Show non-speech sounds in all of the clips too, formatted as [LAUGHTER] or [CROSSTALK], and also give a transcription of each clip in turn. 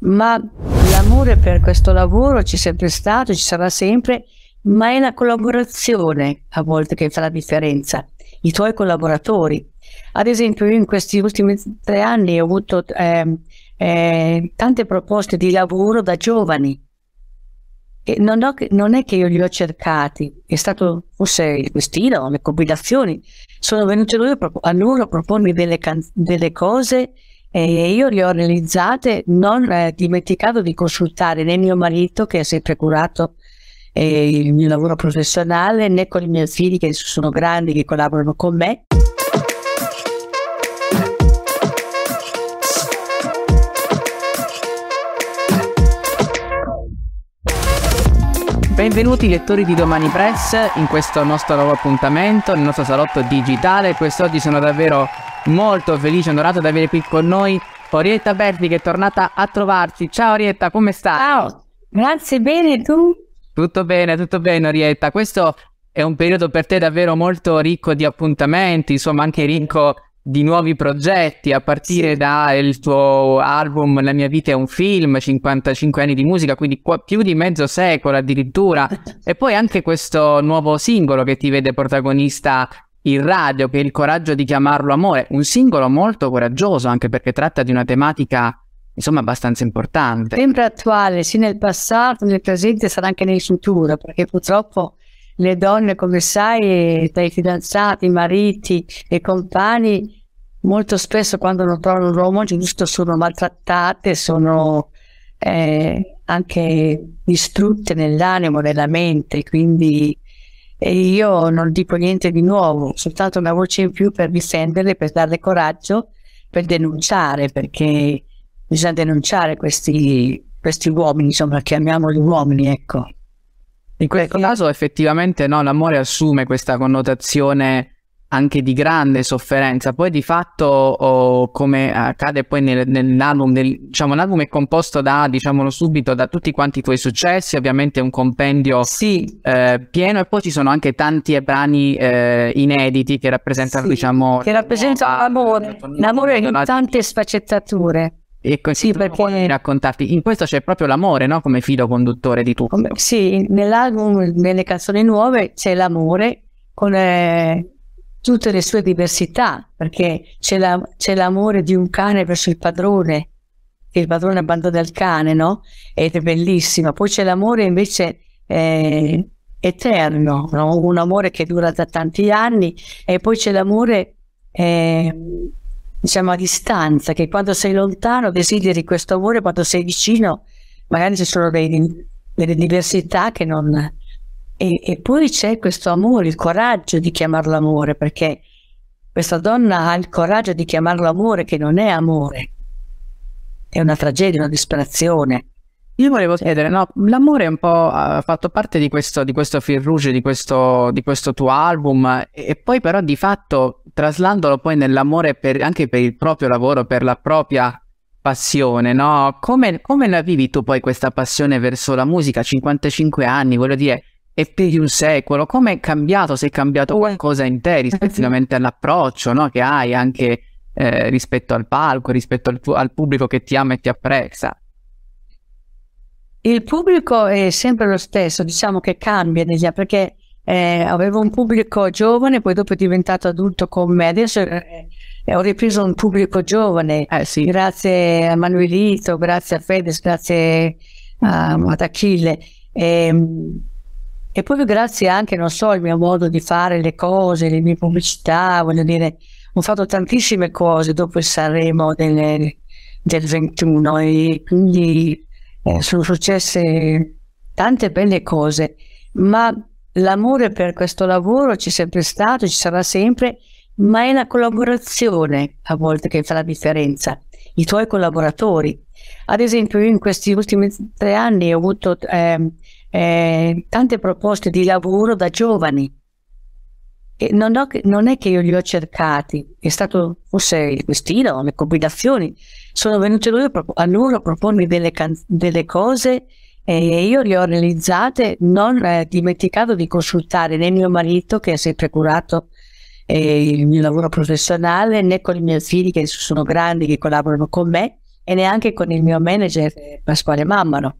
ma l'amore per questo lavoro c'è sempre stato, ci sarà sempre, ma è la collaborazione a volte che fa la differenza, i tuoi collaboratori. Ad esempio, io in questi ultimi tre anni ho avuto eh, eh, tante proposte di lavoro da giovani. E non, ho, non, è che io li ho cercati, è stato forse il destino, le combinazioni. Sono venute loro a loro a propormi delle, delle cose e io le ho realizzate non eh, dimenticando di consultare né mio marito che ha sempre curato eh, il mio lavoro professionale né con i miei figli che sono grandi che collaborano con me. Benvenuti lettori di Domani Press in questo nostro nuovo appuntamento, nel nostro salotto digitale. Quest'oggi sono davvero molto felice e onorato di avere qui con noi Orietta Berti che è tornata a trovarci. Ciao Orietta, come stai? Ciao, grazie bene tu? Tutto bene, tutto bene Orietta. Questo è un periodo per te davvero molto ricco di appuntamenti, insomma anche ricco di nuovi progetti, a partire sì. dal tuo album La mia vita è un film, 55 anni di musica, quindi qua, più di mezzo secolo addirittura, [LAUGHS] e poi anche questo nuovo singolo che ti vede protagonista il radio per il coraggio di chiamarlo amore, un singolo molto coraggioso anche perché tratta di una tematica insomma abbastanza importante. Sempre attuale, sì nel passato, nel presente sarà anche nel futuro, perché purtroppo le donne, come sai, tra i fidanzati, i mariti e i compagni, molto spesso quando non trovano un uomo giusto sono maltrattate, sono eh, anche distrutte nell'animo, nella mente, quindi e io non dico niente di nuovo, soltanto una voce in più per difenderle, per darle coraggio, per denunciare, perché bisogna denunciare questi, questi uomini, insomma, chiamiamoli uomini, ecco. In questo caso effettivamente no, l'amore assume questa connotazione anche di grande sofferenza. Poi di fatto, oh, come accade poi nel, nell'album, nel, diciamo, l'album è composto da, diciamolo subito, da tutti quanti i tuoi successi, ovviamente è un compendio sì. eh, pieno e poi ci sono anche tanti eh, brani eh, inediti che rappresentano, sì, diciamo... Che rappresentano l'amore, l'amore in tante sfaccettature. E così sì, perché... raccontarti, in questo c'è proprio l'amore no? come filo conduttore di tutto. Sì, nell'album, nelle canzoni nuove c'è l'amore con... Eh tutte le sue diversità, perché c'è, la, c'è l'amore di un cane verso il padrone, che il padrone abbandona il cane, no? Ed è bellissimo. Poi c'è l'amore invece eh, eterno, no? un amore che dura da tanti anni, e poi c'è l'amore, eh, diciamo, a distanza, che quando sei lontano desideri questo amore, quando sei vicino magari ci sono dei, delle diversità che non, e, e, poi c'è questo amore, il coraggio di chiamarlo amore, perché questa donna ha il coraggio di chiamarlo amore, che non è amore, è una tragedia, una disperazione. Io volevo chiedere, no, l'amore è un po' ha fatto parte di questo, di questo fil rouge, di questo, di questo tuo album, e poi però di fatto traslandolo poi nell'amore per, anche per il proprio lavoro, per la propria passione, no? Come, come la vivi tu poi questa passione verso la musica? 55 anni, voglio dire, e più di un secolo, come è cambiato, se è cambiato qualcosa in te eh rispettivamente all'approccio no? che hai anche eh, rispetto al palco, rispetto al, al pubblico che ti ama e ti apprezza? Il pubblico è sempre lo stesso, diciamo che cambia perché eh, avevo un pubblico giovane, poi dopo è diventato adulto con me, adesso eh, eh, ho ripreso un pubblico giovane, eh, sì. grazie a Manuelito, grazie a Fedez, grazie a, ad Achille. E, ehm, e proprio grazie anche, non so, al mio modo di fare le cose, le mie pubblicità, voglio dire, ho fatto tantissime cose dopo il Sanremo del, del 21 e quindi eh, sono successe tante belle cose, ma l'amore per questo lavoro c'è sempre stato, ci sarà sempre, ma è la collaborazione a volte che fa la differenza, i tuoi collaboratori. Ad esempio, io in questi ultimi tre anni ho avuto... Eh, eh, tante proposte di lavoro da giovani. E non, ho, non, è che io li ho cercati, è stato forse il destino, le combinazioni. Sono venute loro a loro a propormi delle, can- delle cose e io le ho realizzate non eh, dimenticando di consultare né mio marito che ha sempre curato eh, il mio lavoro professionale né con i miei figli che sono grandi che collaborano con me e neanche con il mio manager Pasquale Mammano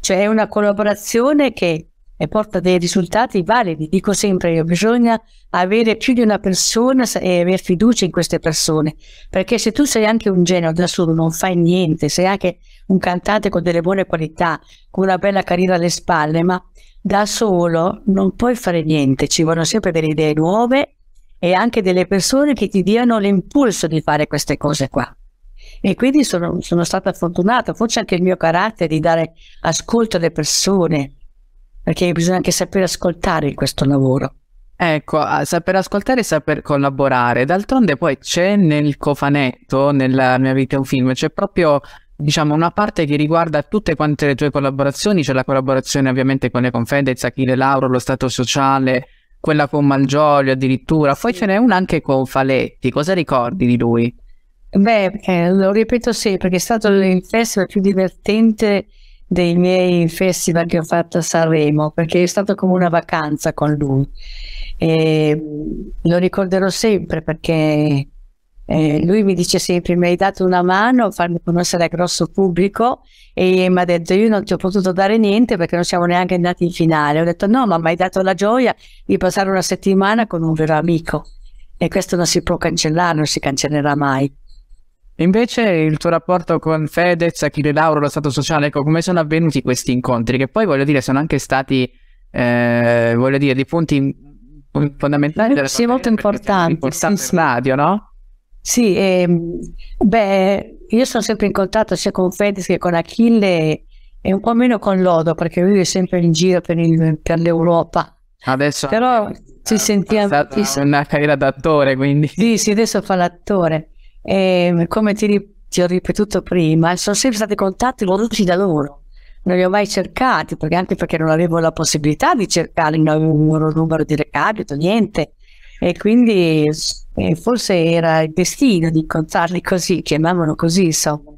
cioè è una collaborazione che eh, porta dei risultati validi. Dico sempre che eh, bisogna avere più di una persona e avere fiducia in queste persone, perché se tu sei anche un genio da solo, non fai niente, sei anche un cantante con delle buone qualità, con una bella carriera alle spalle, ma da solo non puoi fare niente, ci vogliono sempre delle idee nuove e anche delle persone che ti diano l'impulso di fare queste cose qua. E quindi sono, sono stata fortunata, forse anche il mio carattere di dare ascolto alle persone, perché bisogna anche sapere ascoltare in questo lavoro. Ecco, saper ascoltare e saper collaborare. D'altronde poi c'è nel cofanetto, nella mia vita è un film, c'è proprio diciamo una parte che riguarda tutte quante le tue collaborazioni, c'è la collaborazione ovviamente con le Confedez, Achille Lauro, lo Stato Sociale, quella con Malgioglio addirittura, poi ce n'è una anche con Faletti, cosa ricordi di lui? Beh, perché, lo ripeto sempre, che è stato il festival più divertente dei miei festival che ho fatto a Sanremo, perché è stato come una vacanza con lui. E mm, lo ricorderò sempre perché eh, lui mi dice sempre: Mi hai dato una mano a farmi conoscere al grosso pubblico e mi ha detto: Io non ti ho potuto dare niente perché non siamo neanche andati in finale. Ho detto: No, ma mi hai dato la gioia di passare una settimana con un vero amico. E questo non si può cancellare, non si cancellerà mai. Invece il tuo rapporto con Fedez, Achille Lauro, lo Stato sociale, ecco, come sono avvenuti questi incontri? Che poi, voglio dire, sono anche stati, eh, voglio dire, dei punti fondamentali della Sì, molto importanti. Importante sì, radio, no? Sì, eh, beh, io sono sempre in contatto sia con Fedez che con Achille e un po' meno con Lodo, perché lui è sempre in giro per, il, per l'Europa. Adesso... Però ci sentiamo... È una carriera d'attore, quindi... Sì, sì, adesso fa l'attore e ehm, come ti, ti ho ripetuto prima, sono sempre stati contatti voluti da loro. Non li ho mai cercati, perché anche perché non avevo la possibilità di cercare il loro numero di recapito, niente. E quindi eh, forse era il destino di incontrarli così, chiamavano così, insomma.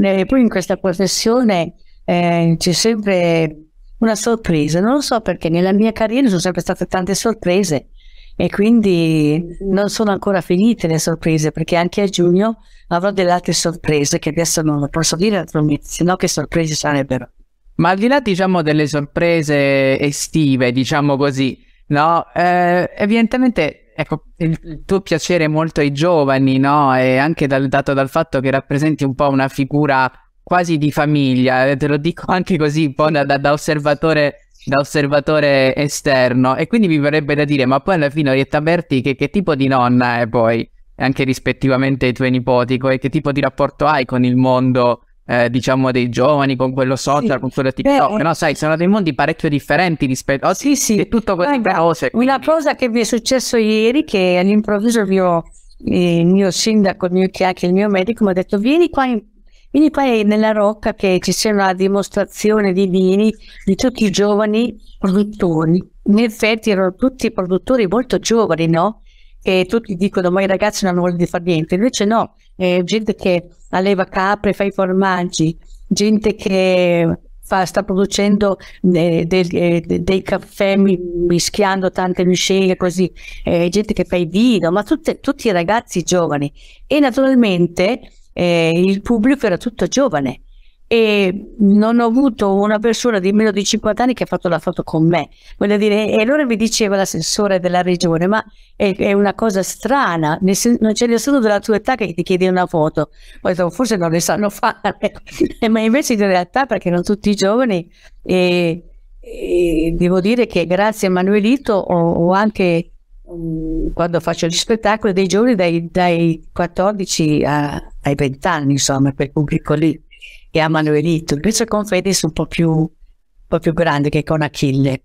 E poi in questa professione eh, c'è sempre una sorpresa, non lo so perché nella mia carriera sono sempre state tante sorprese e quindi mm-hmm. non sono ancora finite le sorprese perché anche a giugno avrò delle altre sorprese che adesso non lo posso dire altrimenti, se no che sorprese sarebbero. Ma al di là diciamo delle sorprese estive, diciamo così, no? Eh, evidentemente ecco, il, tuo piacere molto ai giovani, no? E anche dal, dato dal fatto che rappresenti un po' una figura quasi di famiglia, eh, te lo dico anche così un po' da, da osservatore da osservatore esterno e quindi mi verrebbe da dire ma poi alla fine Orietta Berti che, che tipo di nonna è poi anche rispettivamente ai tuoi nipoti e che tipo di rapporto hai con il mondo eh, diciamo dei giovani con quello social sì. con quello TikTok Beh, no sai sono dei mondi parecchio differenti rispetto oh, a sì, sì. E tutto questo cose quindi... una cosa che mi è successo ieri che all'improvviso il mio, il mio sindaco il mio, che anche il mio medico mi ha detto vieni qua in quindi poi nella Rocca che ci sia una dimostrazione di vini di tutti i giovani produttori. In effetti erano tutti produttori molto giovani, no? Che tutti dicono ma i ragazzi non hanno voglia di fare niente, invece no, è gente che alleva capre, fa i formaggi, gente che fa, sta producendo dei, eh, dei, eh, dei caffè mischiando tante miscele così, eh, gente che fa il vino, ma tutte, tutti i ragazzi giovani. E naturalmente eh, il pubblico era tutto giovane e non ho avuto una persona di meno di 50 anni che ha fatto la foto con me. Voglio dire, e allora mi diceva l'assessore della regione, ma è, è una cosa strana, sen- non c'è nessuno della tua età che ti chiede una foto. Ho detto, forse non le sanno fare, [LAUGHS] ma invece in realtà perché non tutti i giovani, e, e devo dire che grazie a Manuelito ho, ho anche, mm, quando faccio gli spettacoli, dei giovani dai, dai 14 a ai vent'anni, insomma, per pubblico lì che amano il rito. Invece con Fedez un po' più, un po più grande che con Achille.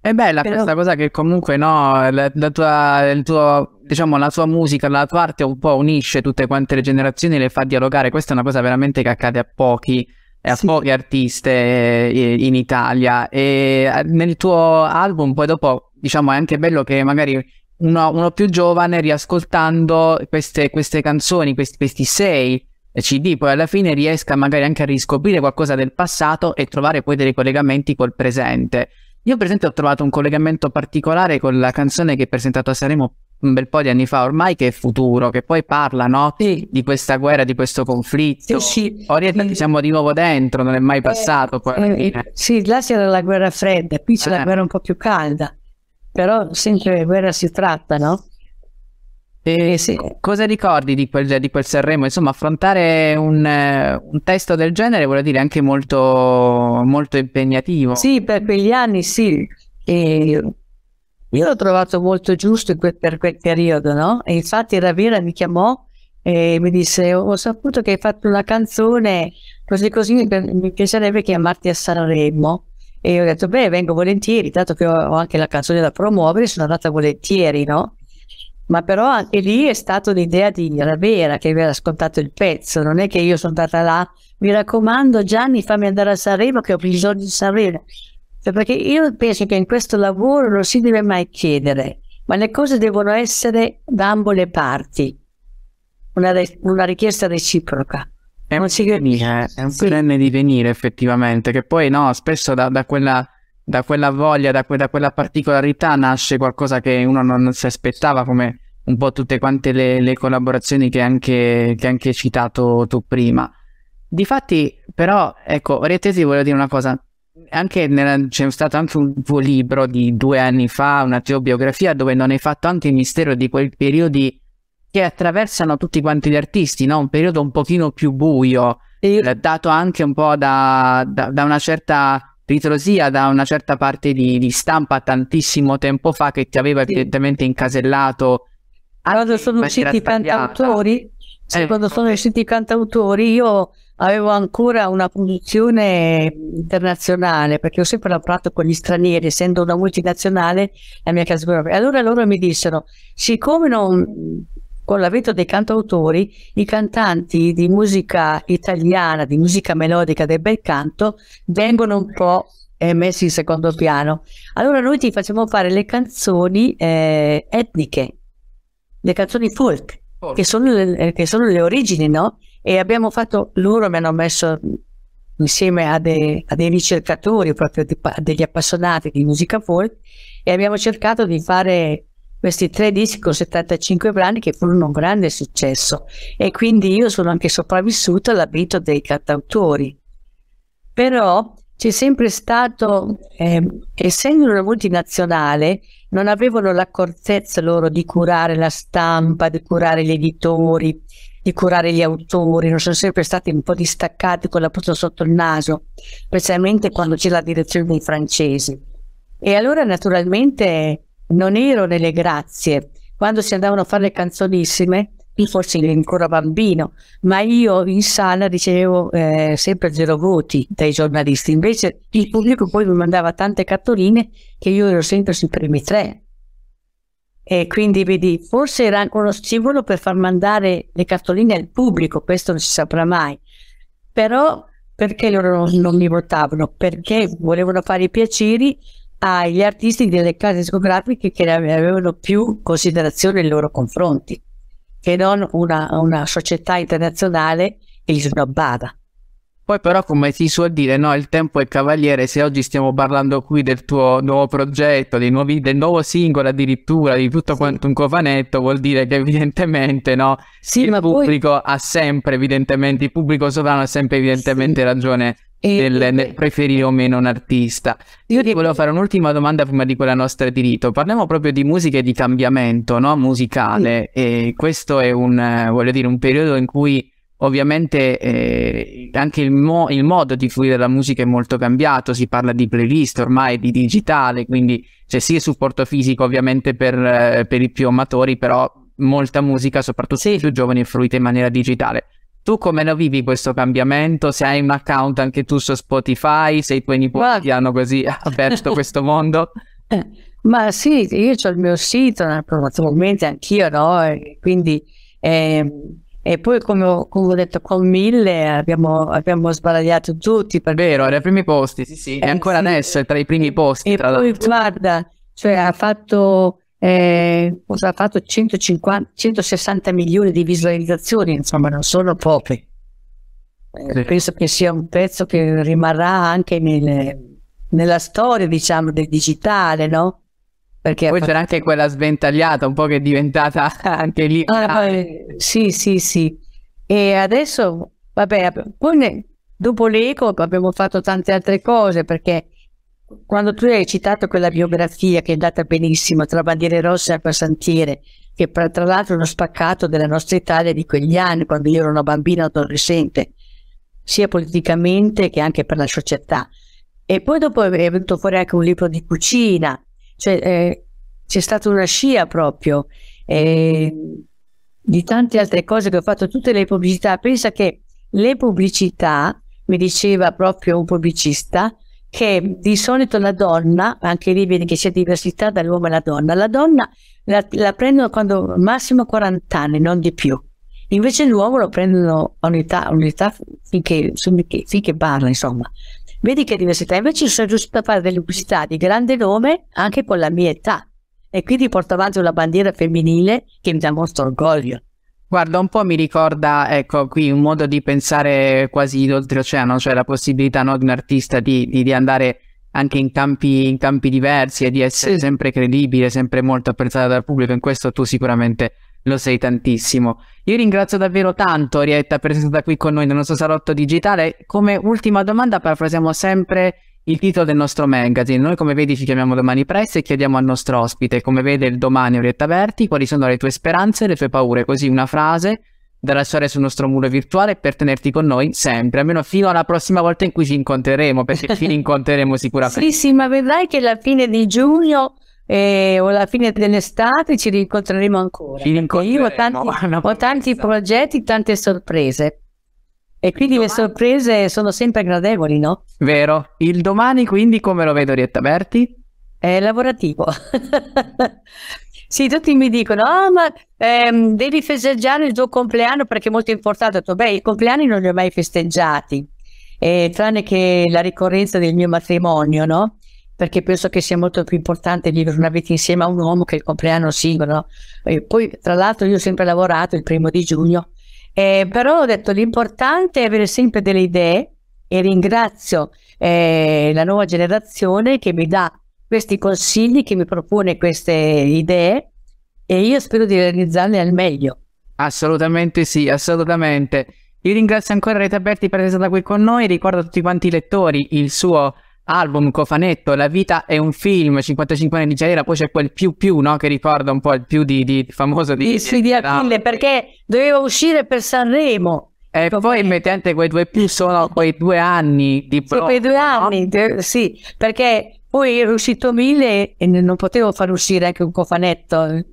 È bella Però... questa cosa che comunque no, la, la, tua, il tuo, diciamo, la tua musica, la tua arte un po' unisce tutte quante le generazioni e le fa dialogare. Questa è una cosa veramente che accade a pochi e a sì. pochi artiste eh, in Italia. E eh, nel tuo album poi dopo diciamo è anche bello che magari uno, uno più giovane riascoltando queste, queste canzoni, questi, questi sei eh, CD, poi alla fine riesca magari anche a riscoprire qualcosa del passato e trovare poi dei collegamenti col presente. Io per esempio ho trovato un collegamento particolare con la canzone che è presentata a Sanremo un bel po' di anni fa ormai che è futuro, che poi parla no? sì. di questa guerra, di questo conflitto. Sì, sì. Orientati siamo di nuovo dentro, non è mai eh, passato. Eh, poi sì, là c'era la guerra fredda, qui c'è eh. la guerra un po' più calda però sempre di guerra si tratta, no? E eh, sì. Cosa ricordi di quel, di quel, Sanremo? Insomma, affrontare un, un, testo del genere vuol dire anche molto, molto impegnativo. Sì, per quegli anni sì. E io l'ho trovato molto giusto quel, per quel periodo, no? E infatti Ravira mi chiamò e mi disse ho saputo che hai fatto una canzone così così, mi piacerebbe chiamarti a Sanremo. E ho detto, beh, vengo volentieri, dato che ho anche la canzone da promuovere, sono andata volentieri, no? Ma però anche lì è stata un'idea di Ravera che aveva ascoltato il pezzo, non è che io sono andata là, mi raccomando Gianni fammi andare a Sanremo che ho bisogno di Sanremo, cioè, perché io penso che in questo lavoro non si deve mai chiedere, ma le cose devono essere da ambo le parti, una, una richiesta reciproca. E non si è un perenne divenire effettivamente, che poi no, spesso da, da quella da quella voglia, da, que- da, quella particolarità nasce qualcosa che uno non, si aspettava, come un po' tutte quante le, le collaborazioni che anche, che anche citato tu prima. Difatti, però, ecco, Orientesi volevo dire una cosa. Nella, c'è stato anche un tuo libro di due anni fa, una teobiografia, dove non hai fatto anche il mistero di quei periodi che attraversano tutti quanti gli artisti, no? un periodo un pochino più buio, io... Eh, dato anche un po' da, da, da una certa ritrosia da una certa parte di, di, stampa tantissimo tempo fa che ti aveva sì. evidentemente incasellato. Quando sono usciti i cantautori, eh, quando sono usciti i cantautori, io avevo ancora una produzione internazionale perché ho sempre lavorato con gli stranieri, essendo una multinazionale, la mia casa. E allora loro mi dissero: siccome non, con l'avvento dei cantautori, i cantanti di musica italiana, di musica melodica del bel canto, vengono un po' eh, messi in secondo piano. Allora noi ti facciamo fare le canzoni eh, etniche, le canzoni folk, folk. Che, sono le, eh, che, sono le, origini, no? E abbiamo fatto, loro mi hanno messo insieme a, de, a dei ricercatori, proprio di, degli appassionati di musica folk, e abbiamo cercato di fare questi tre dischi con 75 brani che furono un grande successo e quindi io sono anche sopravvissuta all'abito dei cantautori. Però c'è sempre stato, eh, essendo una multinazionale, non avevano l'accortezza loro di curare la stampa, di curare gli editori, di curare gli autori, non sono sempre stati un po' distaccati con la puzza sotto il naso, specialmente quando c'è la direzione dei francesi. E allora naturalmente non ero nelle grazie. Quando si andavano a fare le canzonissime, io forse ancora bambino, ma io in sala ricevevo eh, sempre zero voti dai giornalisti, invece il pubblico poi mi mandava tante cartoline che io ero sempre sui primi tre. E quindi vedi, forse era anche uno stimolo per far mandare le cartoline al pubblico, questo non si saprà mai. Però perché loro non, non mi votavano? Perché volevano fare i piaceri agli artisti delle case discografiche che avevano più considerazione nei loro confronti che non una, una società internazionale che li snobbava. Poi però come si suol dire, no, il tempo è cavaliere, se oggi stiamo parlando qui del tuo nuovo progetto, nuovi, del nuovo singolo addirittura, di tutto sì. quanto un cofanetto, vuol dire che evidentemente no, sì, il pubblico poi... ha sempre, evidentemente, il pubblico sovrano ha sempre evidentemente sì. ragione e, nel, nel preferire o meno un artista. Io ti volevo fare un'ultima domanda prima di quella nostra di rito. Parliamo proprio di musica e di cambiamento no? musicale sì. e questo è un, dire, un, periodo in cui ovviamente eh, anche il, mo- il, modo di fruire la musica è molto cambiato, si parla di playlist ormai, di digitale, quindi c'è sia il supporto fisico ovviamente per, per i più amatori, però molta musica, soprattutto sì. i più giovani, è fruita in maniera digitale. Tu come lo vivi questo cambiamento? Se hai un account anche tu su Spotify, se i tuoi nipoti hanno così [LAUGHS] aperto [LAUGHS] questo mondo? Eh, ma sì, io ho il mio sito, naturalmente anch'io, no? E quindi, eh, e poi come ho, come ho, detto, con mille abbiamo, abbiamo sbaragliato tutti. Perché... Vero, era ai primi posti, sì, sì. E eh, ancora sì. adesso è tra i primi posti. E poi, l'altro. guarda, cioè ha fatto eh, cosa ha fatto 150, 160 milioni di visualizzazioni, insomma non sono poche. Eh, sì. Penso che sia un pezzo che rimarrà anche nelle, nella storia, diciamo, del digitale, no? Perché Poi c'era anche quella sventagliata, un po' che è diventata [LAUGHS] anche lì. Ah, eh, sì, sì, sì. E adesso, vabbè, poi ne, dopo l'eco abbiamo fatto tante altre cose perché quando tu hai citato quella biografia che è andata benissimo tra bandiere rosse e acquasantiere, che tra l'altro è uno spaccato della nostra Italia di quegli anni, quando io ero una bambina adolescente, sia politicamente che anche per la società. E poi dopo è venuto fuori anche un libro di cucina, cioè eh, c'è stata una scia proprio eh, di tante altre cose che ho fatto, tutte le pubblicità. Pensa che le pubblicità, mi diceva proprio un pubblicista, che di solito la donna, anche lì vedi che c'è diversità dall'uomo alla donna, la donna la, la prendono quando massimo 40 anni, non di più. Invece l'uomo lo prendono a unità finché, finché parla, insomma. Vedi che diversità. Invece sono riuscita a fare delle pubblicità di grande nome anche con la mia età. E quindi porto avanti una bandiera femminile che mi dà molto orgoglio. Guarda, un po' mi ricorda, ecco, qui un modo di pensare quasi d'oltreoceano, cioè la possibilità no, di un artista di, di, di andare anche in campi, in campi, diversi e di essere sempre credibile, sempre molto apprezzata dal pubblico. In questo tu sicuramente lo sei tantissimo. Io ringrazio davvero tanto Rietta per essere stata qui con noi nel nostro salotto digitale. Come ultima domanda parafrasiamo sempre il titolo del nostro magazine. Noi come vedi ci chiamiamo Domani Press e chiediamo al nostro ospite come vede il domani Orietta Berti, quali sono le tue speranze e le tue paure, così una frase da lasciare sul nostro muro virtuale per tenerti con noi sempre, almeno fino alla prossima volta in cui ci incontreremo, perché ci [LAUGHS] incontreremo sicuramente. sì, sì, ma vedrai che alla fine di giugno eh, o alla fine dell'estate ci rincontreremo ancora. Ci rincontreremo. Io ho tanti, [LAUGHS] ho tanti progetti, tante sorprese. E quindi le sorprese sono sempre gradevoli, no? Vero. Il domani quindi come lo vedo Rietta Berti? È lavorativo. [LAUGHS] sì, tutti mi dicono, ah, oh, ma ehm, devi festeggiare il tuo compleanno perché è molto importante. Ho detto, beh, i compleanni non li ho mai festeggiati, eh, tranne che la ricorrenza del mio matrimonio, no? Perché penso che sia molto più importante vivere una vita insieme a un uomo che il compleanno singolo. No? poi, tra l'altro, io ho sempre lavorato il primo di giugno, eh, però ho detto l'importante è avere sempre delle idee e ringrazio eh, la nuova generazione che mi dà questi consigli, che mi propone queste idee e io spero di realizzarle al meglio. Assolutamente sì, assolutamente. Io ringrazio ancora Rita Berti per essere stata qui con noi, ricordo a tutti quanti i lettori il suo album cofanetto La vita è un film 55 anni di carriera poi c'è quel più più no? che ricorda un po' il più di, di famoso di, sì, di Achille perché doveva uscire per Sanremo e poi, mettete quei due più sono quei due anni di pro, sì, quei due anni no? sì perché poi ero uscito mille e non potevo far uscire anche un cofanetto eh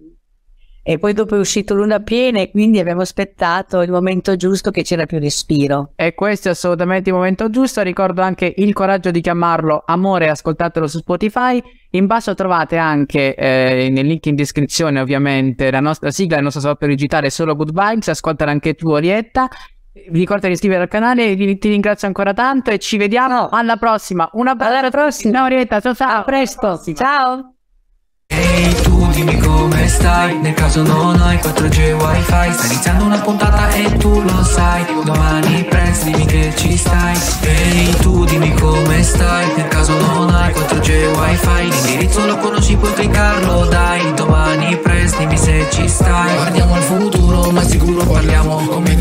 e poi dopo è uscito Luna Piena e quindi abbiamo aspettato il momento giusto che c'era più respiro. E questo è assolutamente il momento giusto, ricordo anche il coraggio di chiamarlo Amore, ascoltatelo su Spotify. In basso trovate anche eh, nel link in descrizione ovviamente la nostra sigla, il nostro software digitale Solo Good Vibes, ascoltala anche tu Orietta. Vi ricordo di iscrivervi al canale, ti ringrazio ancora tanto e ci vediamo alla prossima. Un abbraccio alla prossima, prossima. Orietta, ciao ciao. A presto, ciao dimmi come stai Nel caso non hai 4G wifi Sta iniziando una puntata e tu lo sai Domani presto dimmi che ci stai Ehi tu dimmi come stai Nel caso non hai 4G wifi L'indirizzo lo conosci puoi cliccarlo dai Domani presto dimmi se ci stai Guardiamo al futuro ma sicuro parliamo come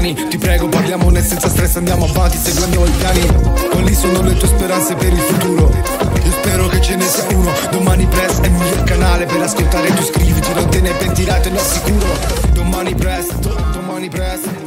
mani Ti prego parliamone senza stress andiamo avanti seguiamo i piani Quali sono le tue speranze per il futuro? Io spero che ce ne sia uno Domani presto è il miglior canale per ascoltare tu scriviti Non te ne pentirai te lo assicuro Domani presto, domani presto